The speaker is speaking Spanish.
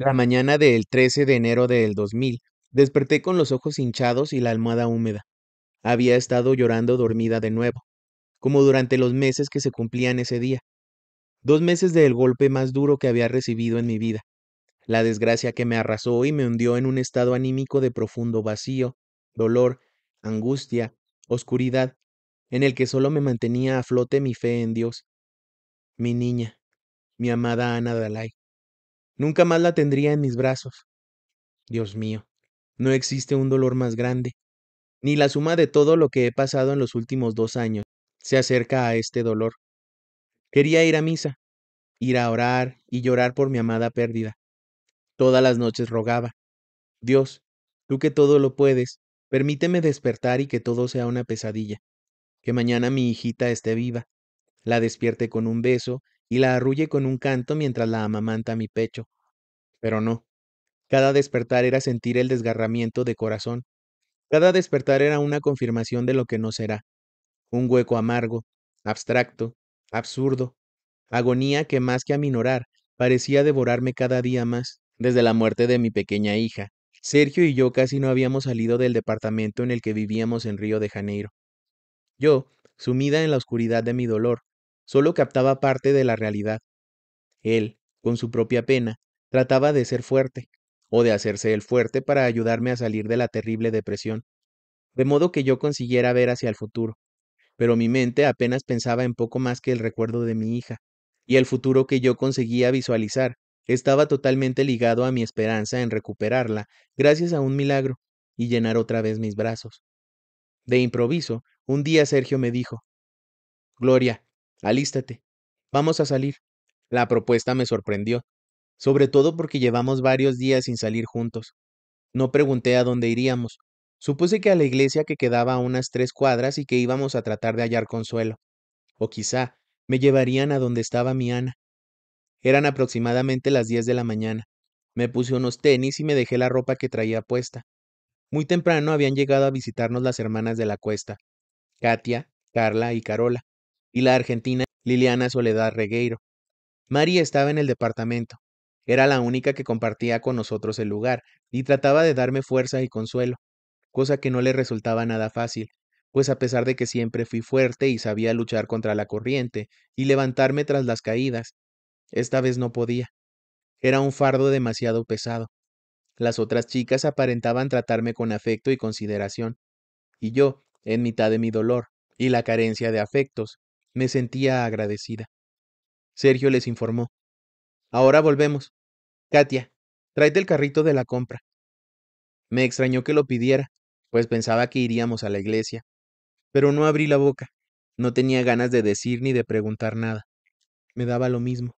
La mañana del 13 de enero del 2000, desperté con los ojos hinchados y la almohada húmeda. Había estado llorando dormida de nuevo, como durante los meses que se cumplían ese día. Dos meses del golpe más duro que había recibido en mi vida. La desgracia que me arrasó y me hundió en un estado anímico de profundo vacío, dolor, angustia, oscuridad, en el que solo me mantenía a flote mi fe en Dios. Mi niña, mi amada Ana Dalai. Nunca más la tendría en mis brazos. Dios mío, no existe un dolor más grande, ni la suma de todo lo que he pasado en los últimos dos años se acerca a este dolor. Quería ir a misa, ir a orar y llorar por mi amada pérdida. Todas las noches rogaba, Dios, tú que todo lo puedes, permíteme despertar y que todo sea una pesadilla, que mañana mi hijita esté viva, la despierte con un beso y la arrulle con un canto mientras la amamanta mi pecho. Pero no. Cada despertar era sentir el desgarramiento de corazón. Cada despertar era una confirmación de lo que no será. Un hueco amargo, abstracto, absurdo. Agonía que más que aminorar, parecía devorarme cada día más, desde la muerte de mi pequeña hija. Sergio y yo casi no habíamos salido del departamento en el que vivíamos en Río de Janeiro. Yo, sumida en la oscuridad de mi dolor, solo captaba parte de la realidad. Él, con su propia pena, trataba de ser fuerte, o de hacerse el fuerte para ayudarme a salir de la terrible depresión, de modo que yo consiguiera ver hacia el futuro. Pero mi mente apenas pensaba en poco más que el recuerdo de mi hija, y el futuro que yo conseguía visualizar estaba totalmente ligado a mi esperanza en recuperarla, gracias a un milagro, y llenar otra vez mis brazos. De improviso, un día Sergio me dijo, Gloria, Alístate. Vamos a salir. La propuesta me sorprendió, sobre todo porque llevamos varios días sin salir juntos. No pregunté a dónde iríamos. Supuse que a la iglesia que quedaba a unas tres cuadras y que íbamos a tratar de hallar consuelo. O quizá me llevarían a donde estaba mi Ana. Eran aproximadamente las diez de la mañana. Me puse unos tenis y me dejé la ropa que traía puesta. Muy temprano habían llegado a visitarnos las hermanas de la cuesta, Katia, Carla y Carola y la argentina Liliana Soledad Regueiro. María estaba en el departamento. Era la única que compartía con nosotros el lugar y trataba de darme fuerza y consuelo, cosa que no le resultaba nada fácil, pues a pesar de que siempre fui fuerte y sabía luchar contra la corriente y levantarme tras las caídas, esta vez no podía. Era un fardo demasiado pesado. Las otras chicas aparentaban tratarme con afecto y consideración, y yo, en mitad de mi dolor y la carencia de afectos, me sentía agradecida. Sergio les informó. Ahora volvemos. Katia, tráete el carrito de la compra. Me extrañó que lo pidiera, pues pensaba que iríamos a la iglesia. Pero no abrí la boca. No tenía ganas de decir ni de preguntar nada. Me daba lo mismo.